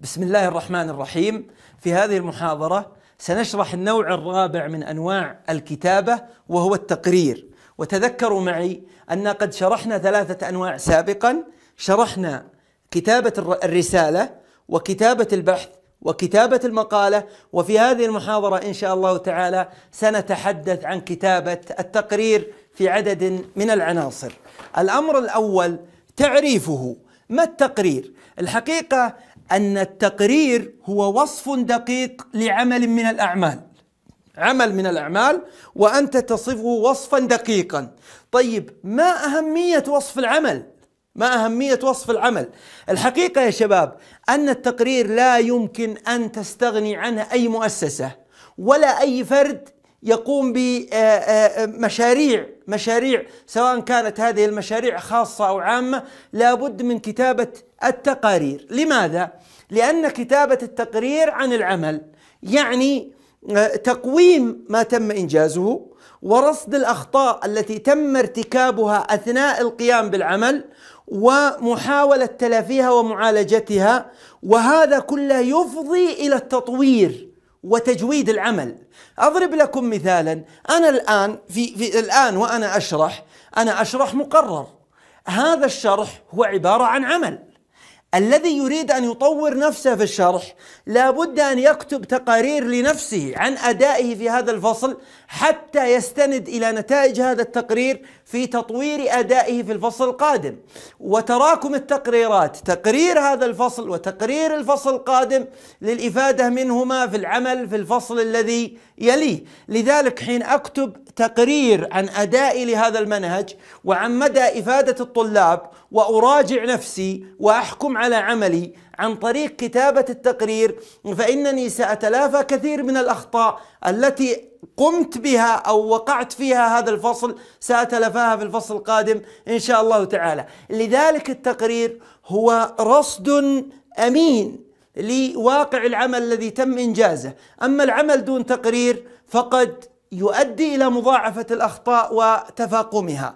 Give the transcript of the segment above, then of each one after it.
بسم الله الرحمن الرحيم في هذه المحاضرة سنشرح النوع الرابع من أنواع الكتابة وهو التقرير وتذكروا معي أن قد شرحنا ثلاثة أنواع سابقا شرحنا كتابة الرسالة وكتابة البحث وكتابة المقالة وفي هذه المحاضرة إن شاء الله تعالى سنتحدث عن كتابة التقرير في عدد من العناصر الأمر الأول تعريفه ما التقرير؟ الحقيقة أن التقرير هو وصف دقيق لعمل من الأعمال عمل من الأعمال وأنت تصفه وصفا دقيقا طيب ما أهمية وصف العمل؟ ما أهمية وصف العمل؟ الحقيقة يا شباب أن التقرير لا يمكن أن تستغني عنه أي مؤسسة ولا أي فرد يقوم بمشاريع آه، آه، مشاريع سواء كانت هذه المشاريع خاصة أو عامة لابد من كتابة التقارير لماذا لان كتابه التقرير عن العمل يعني آه، تقويم ما تم انجازه ورصد الاخطاء التي تم ارتكابها اثناء القيام بالعمل ومحاوله تلافيها ومعالجتها وهذا كله يفضي الى التطوير وتجويد العمل اضرب لكم مثالا انا الان في, في الان وانا اشرح انا اشرح مقرر هذا الشرح هو عباره عن عمل الذي يريد ان يطور نفسه في الشرح لابد ان يكتب تقارير لنفسه عن ادائه في هذا الفصل حتى يستند الى نتائج هذا التقرير في تطوير ادائه في الفصل القادم وتراكم التقريرات تقرير هذا الفصل وتقرير الفصل القادم للافاده منهما في العمل في الفصل الذي يليه لذلك حين اكتب تقرير عن ادائي لهذا المنهج وعن مدى افاده الطلاب واراجع نفسي واحكم على عملي عن طريق كتابه التقرير فانني ساتلافى كثير من الاخطاء التي قمت بها او وقعت فيها هذا الفصل ساتلافاها في الفصل القادم ان شاء الله تعالى لذلك التقرير هو رصد امين لواقع العمل الذي تم انجازه اما العمل دون تقرير فقد يؤدي الى مضاعفه الاخطاء وتفاقمها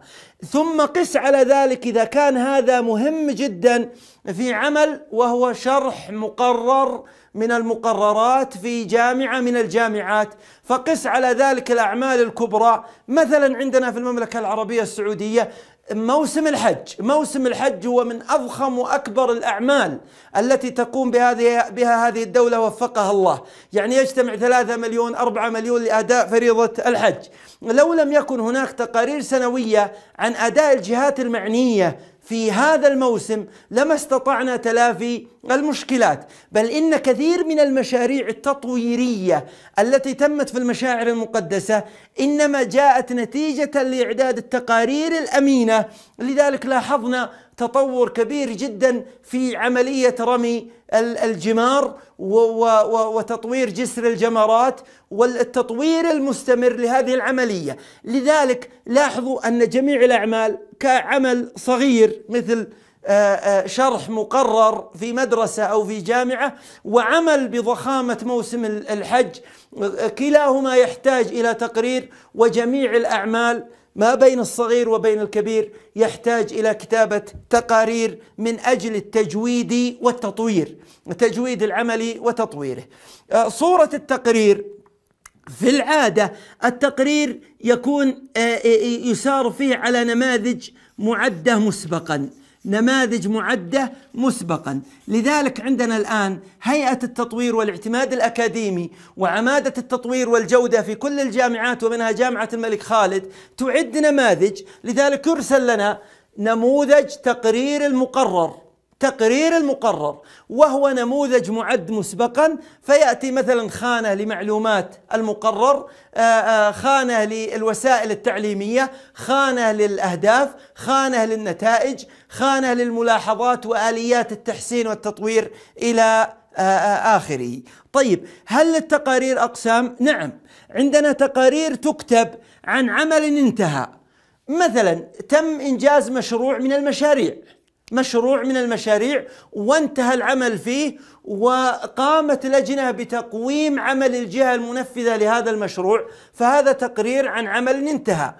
ثم قس على ذلك اذا كان هذا مهم جدا في عمل وهو شرح مقرر من المقررات في جامعه من الجامعات فقس على ذلك الاعمال الكبرى مثلا عندنا في المملكه العربيه السعوديه موسم الحج موسم الحج هو من أضخم وأكبر الأعمال التي تقوم بهذه بها هذه الدولة وفقها الله يعني يجتمع ثلاثة مليون أربعة مليون لأداء فريضة الحج لو لم يكن هناك تقارير سنوية عن أداء الجهات المعنية في هذا الموسم لما استطعنا تلافي المشكلات بل ان كثير من المشاريع التطويريه التي تمت في المشاعر المقدسه انما جاءت نتيجه لاعداد التقارير الامينه لذلك لاحظنا تطور كبير جدا في عمليه رمي الجمار وتطوير جسر الجمرات والتطوير المستمر لهذه العمليه، لذلك لاحظوا ان جميع الاعمال كعمل صغير مثل آه، آه، شرح مقرر في مدرسة أو في جامعة وعمل بضخامة موسم الحج آه، كلاهما يحتاج إلى تقرير وجميع الأعمال ما بين الصغير وبين الكبير يحتاج الى كتابه تقارير من اجل التجويد والتطوير، تجويد العمل وتطويره. آه، صوره التقرير في العاده التقرير يكون آه، آه، يسار فيه على نماذج معده مسبقا. نماذج معده مسبقا، لذلك عندنا الان هيئه التطوير والاعتماد الاكاديمي وعماده التطوير والجوده في كل الجامعات ومنها جامعه الملك خالد تعد نماذج، لذلك يرسل لنا نموذج تقرير المقرر تقرير المقرر وهو نموذج معد مسبقا فياتي مثلا خانه لمعلومات المقرر آه، آه، خانه للوسائل التعليميه خانه للاهداف خانه للنتائج خانه للملاحظات واليات التحسين والتطوير الى آه، اخره طيب هل للتقارير اقسام نعم عندنا تقارير تكتب عن عمل انتهى مثلا تم انجاز مشروع من المشاريع مشروع من المشاريع وانتهى العمل فيه وقامت لجنه بتقويم عمل الجهه المنفذه لهذا المشروع فهذا تقرير عن عمل انتهى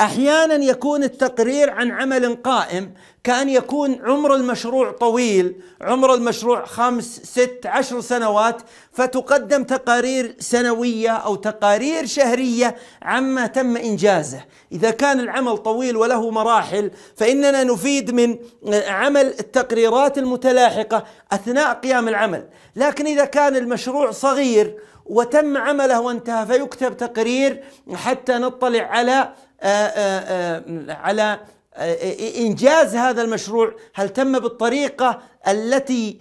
احيانا يكون التقرير عن عمل قائم كان يكون عمر المشروع طويل عمر المشروع خمس ست عشر سنوات فتقدم تقارير سنوية أو تقارير شهرية عما تم إنجازه إذا كان العمل طويل وله مراحل فإننا نفيد من عمل التقريرات المتلاحقة أثناء قيام العمل العمل لكن إذا كان المشروع صغير وتم عمله وانتهى فيكتب تقرير حتى نطلع على آه، آه، آه، على انجاز هذا المشروع هل تم بالطريقه التي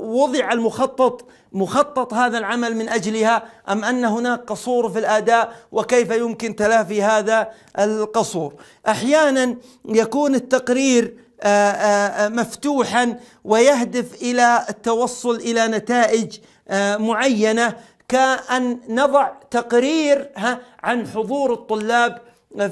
وضع المخطط مخطط هذا العمل من اجلها ام ان هناك قصور في الاداء وكيف يمكن تلافي هذا القصور احيانا يكون التقرير آه، آه، آه، مفتوحا ويهدف الى التوصل الى نتائج معينه كان نضع تقرير عن حضور الطلاب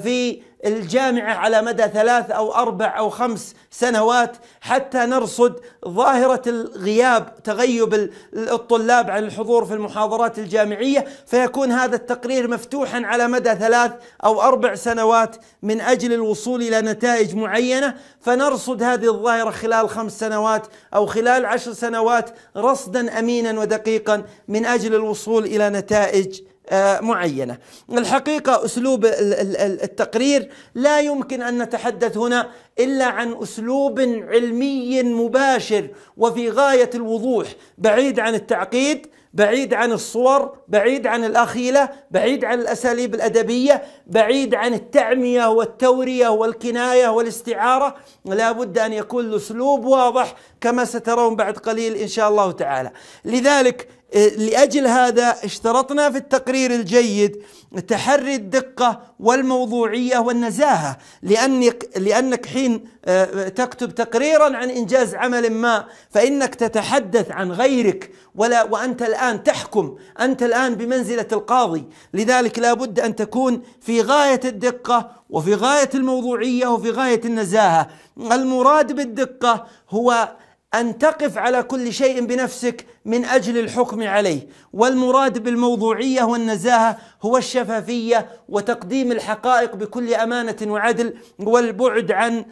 في الجامعة على مدى ثلاث أو أربع أو خمس سنوات حتى نرصد ظاهرة الغياب تغيب الطلاب عن الحضور في المحاضرات الجامعية فيكون هذا التقرير مفتوحا على مدى ثلاث أو أربع سنوات من أجل الوصول إلى نتائج معينة فنرصد هذه الظاهرة خلال خمس سنوات أو خلال عشر سنوات رصدا أمينا ودقيقا من أجل الوصول إلى نتائج آه، معينة الحقيقة أسلوب التقرير لا يمكن أن نتحدث هنا إلا عن أسلوب علمي مباشر وفي غاية الوضوح بعيد عن التعقيد بعيد عن الصور بعيد عن الأخيلة بعيد عن الأساليب الأدبية بعيد عن التعمية والتورية والكناية والاستعارة لا بد أن يكون الأسلوب واضح كما سترون بعد قليل إن شاء الله تعالى لذلك إيه، لاجل هذا اشترطنا في التقرير الجيد تحري الدقه والموضوعيه والنزاهه لانك لانك حين آه، تكتب تقريرا عن انجاز عمل ما فانك تتحدث عن غيرك ولا وانت الان تحكم انت الان بمنزله القاضي لذلك لابد ان تكون في غايه الدقه وفي غايه الموضوعيه وفي غايه النزاهه المراد بالدقه هو أن تقف على كل شيء بنفسك من أجل الحكم عليه والمراد بالموضوعية والنزاهة هو الشفافية وتقديم الحقائق بكل أمانة وعدل والبعد عن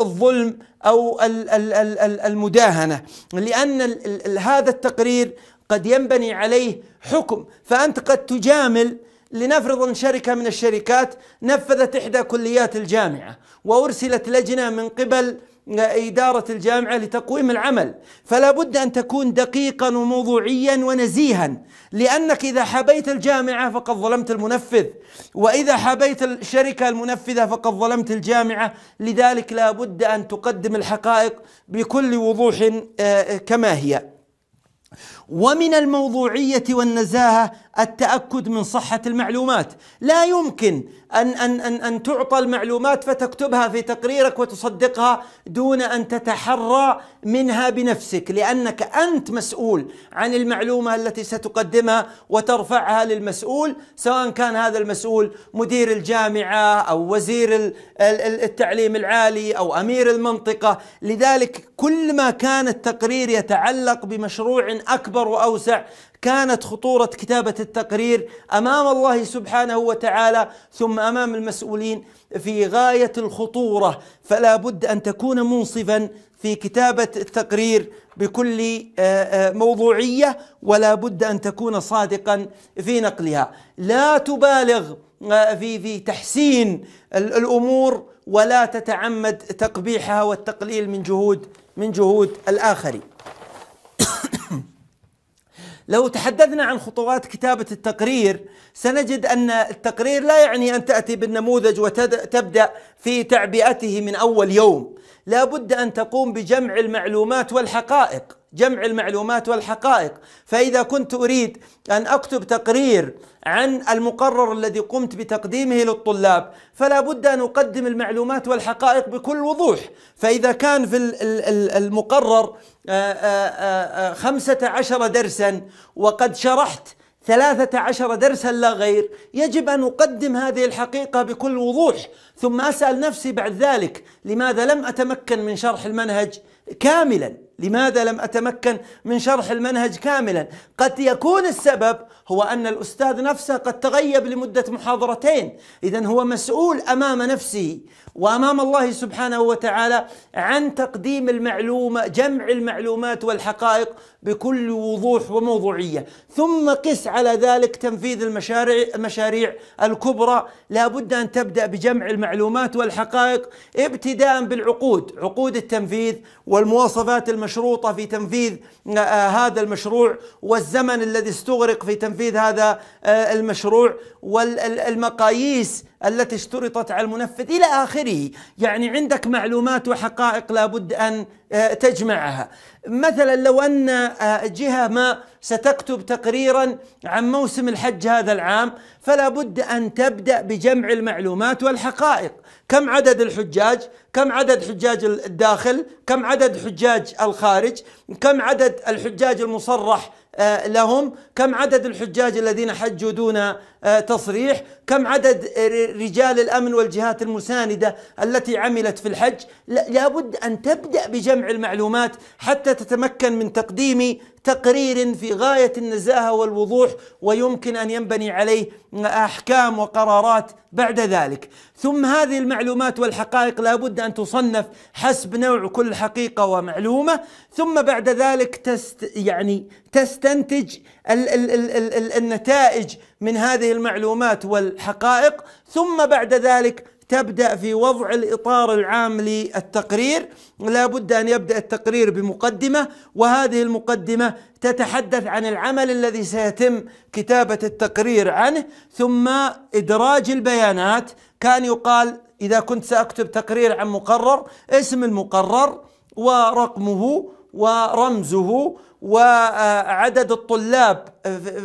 الظلم أو المداهنة لأن هذا التقرير قد ينبني عليه حكم فأنت قد تجامل لنفرض ان شركه من الشركات نفذت احدى كليات الجامعه وارسلت لجنه من قبل إدارة الجامعة لتقويم العمل فلا بد أن تكون دقيقا وموضوعيا ونزيها لأنك إذا حبيت الجامعة فقد ظلمت المنفذ وإذا حبيت الشركة المنفذة فقد ظلمت الجامعة لذلك لا بد أن تقدم الحقائق بكل وضوح آه، كما هي ومن الموضوعية والنزاهة التاكد من صحه المعلومات لا يمكن ان ان ان, أن تعطى المعلومات فتكتبها في تقريرك وتصدقها دون ان تتحرى منها بنفسك لانك انت مسؤول عن المعلومه التي ستقدمها وترفعها للمسؤول سواء كان هذا المسؤول مدير الجامعه او وزير التعليم العالي او امير المنطقه لذلك كل ما كان التقرير يتعلق بمشروع اكبر واوسع كانت خطوره كتابه التقرير امام الله سبحانه وتعالى ثم امام المسؤولين في غايه الخطوره فلا بد ان تكون منصفا في كتابه التقرير بكل آه، آه، موضوعيه ولا بد ان تكون صادقا في نقلها لا تبالغ آه، في في تحسين الامور ولا تتعمد تقبيحها والتقليل من جهود من جهود الاخرين لو تحدثنا عن خطوات كتابة التقرير سنجد أن التقرير لا يعني أن تأتي بالنموذج وتبدأ في تعبئته من أول يوم لا بد أن تقوم بجمع المعلومات والحقائق جمع المعلومات والحقائق فإذا كنت أريد أن أكتب تقرير عن المقرر الذي قمت بتقديمه للطلاب فلا بد أن أقدم المعلومات والحقائق بكل وضوح فإذا كان في المقرر خمسة عشر درسا وقد شرحت ثلاثة عشر درسا لا غير يجب أن أقدم هذه الحقيقة بكل وضوح ثم اسال نفسي بعد ذلك لماذا لم اتمكن من شرح المنهج كاملا لماذا لم اتمكن من شرح المنهج كاملا قد يكون السبب هو ان الاستاذ نفسه قد تغيب لمده محاضرتين اذا هو مسؤول امام نفسه وامام الله سبحانه وتعالى عن تقديم المعلومه جمع المعلومات والحقائق بكل وضوح وموضوعيه ثم قس على ذلك تنفيذ المشاريع المشاريع الكبرى لابد ان تبدا بجمع المعلومات المعلومات والحقائق ابتداء بالعقود عقود التنفيذ والمواصفات المشروطة في تنفيذ آه، آه، هذا المشروع والزمن الذي استغرق في تنفيذ هذا آه، المشروع والمقاييس التي اشترطت على المنفذ إلى آخره يعني عندك معلومات وحقائق لابد أن آه، تجمعها مثلا لو أن آه، جهة ما ستكتب تقريرا عن موسم الحج هذا العام فلا بد أن تبدأ بجمع المعلومات والحقائق كم عدد الحجاج كم عدد حجاج الداخل كم عدد حجاج الخارج كم عدد الحجاج المصرح آه، لهم كم عدد الحجاج الذين حجوا دون آه، تصريح كم عدد رجال الأمن والجهات المساندة التي عملت في الحج لابد أن تبدأ بجمع المعلومات حتى تتمكن من تقديم تقرير في غايه النزاهه والوضوح ويمكن ان ينبني عليه احكام وقرارات بعد ذلك ثم هذه المعلومات والحقائق لابد ان تصنف حسب نوع كل حقيقه ومعلومه ثم بعد ذلك تست يعني تستنتج ال ال ال ال النتائج من هذه المعلومات والحقائق ثم بعد ذلك تبدأ في وضع الإطار العام للتقرير لا بد أن يبدأ التقرير بمقدمة وهذه المقدمة تتحدث عن العمل الذي سيتم كتابة التقرير عنه ثم إدراج البيانات كان يقال إذا كنت سأكتب تقرير عن مقرر اسم المقرر ورقمه ورمزه وعدد الطلاب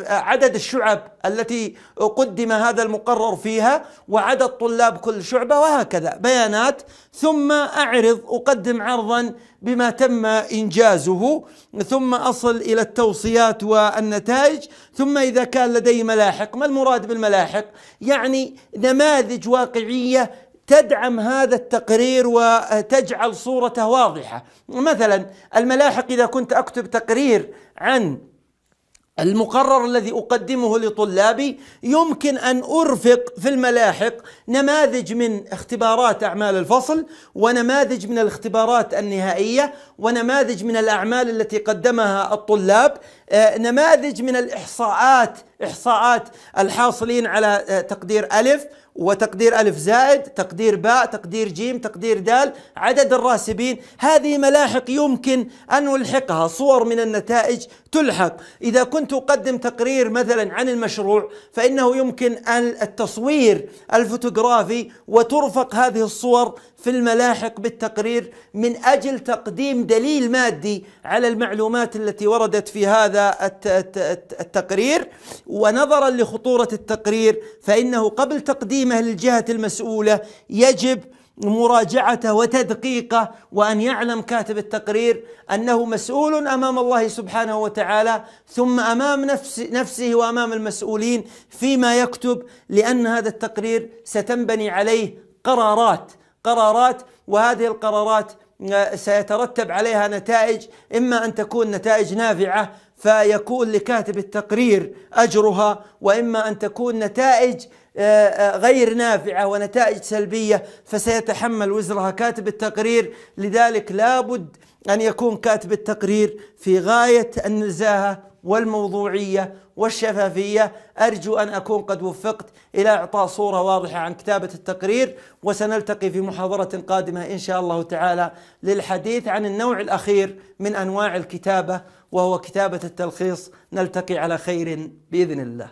عدد الشعب التي قدم هذا المقرر فيها وعدد طلاب كل شعبة وهكذا بيانات ثم أعرض أقدم عرضا بما تم إنجازه ثم أصل إلى التوصيات والنتائج ثم إذا كان لدي ملاحق ما المراد بالملاحق يعني نماذج واقعية تدعم هذا التقرير وتجعل صورته واضحه مثلا الملاحق اذا كنت اكتب تقرير عن المقرر الذي اقدمه لطلابي يمكن ان ارفق في الملاحق نماذج من اختبارات اعمال الفصل ونماذج من الاختبارات النهائيه ونماذج من الاعمال التي قدمها الطلاب آه، نماذج من الاحصاءات احصاءات الحاصلين على آه، تقدير الف وتقدير ألف زائد تقدير باء تقدير جيم تقدير دال عدد الراسبين هذه ملاحق يمكن أن نلحقها صور من النتائج تلحق إذا كنت أقدم تقرير مثلا عن المشروع فإنه يمكن التصوير الفوتوغرافي وترفق هذه الصور في الملاحق بالتقرير من أجل تقديم دليل مادي على المعلومات التي وردت في هذا التقرير ونظرا لخطورة التقرير فإنه قبل تقديم القيمه للجهه المسؤوله يجب مراجعته وتدقيقه وان يعلم كاتب التقرير انه مسؤول امام الله سبحانه وتعالى ثم امام نفس نفسه وامام المسؤولين فيما يكتب لان هذا التقرير ستنبني عليه قرارات قرارات وهذه القرارات آه، سيترتب عليها نتائج اما ان تكون نتائج نافعه فيكون لكاتب التقرير اجرها واما ان تكون نتائج آه، آه، غير نافعة ونتائج سلبية فسيتحمل وزرها كاتب التقرير لذلك لابد أن يكون كاتب التقرير في غاية النزاهة والموضوعية والشفافية أرجو أن أكون قد وفقت إلى إعطاء صورة واضحة عن كتابة التقرير وسنلتقي في محاضرة قادمة إن شاء الله تعالى للحديث عن النوع الأخير من أنواع الكتابة وهو كتابة التلخيص نلتقي على خير بإذن الله